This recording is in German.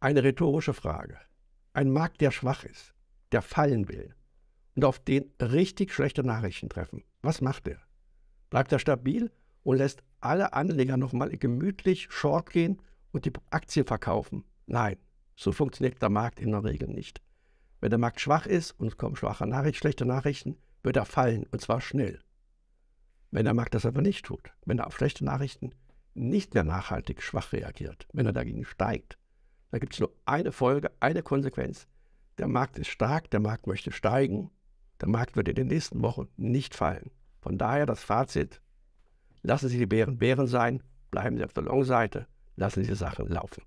eine rhetorische Frage. Ein Markt, der schwach ist, der fallen will und auf den richtig schlechte Nachrichten treffen. Was macht er? Bleibt er stabil und lässt alle Anleger nochmal gemütlich short gehen und die Aktien verkaufen? Nein, so funktioniert der Markt in der Regel nicht. Wenn der Markt schwach ist und es kommen schwache Nachrichten, schlechte Nachrichten, wird er fallen und zwar schnell. Wenn der Markt das aber nicht tut, wenn er auf schlechte Nachrichten nicht mehr nachhaltig schwach reagiert, wenn er dagegen steigt, da gibt es nur eine Folge, eine Konsequenz. Der Markt ist stark, der Markt möchte steigen. Der Markt wird in den nächsten Wochen nicht fallen. Von daher das Fazit. Lassen Sie die Bären Bären sein, bleiben Sie auf der Long-Seite, lassen Sie Sachen laufen.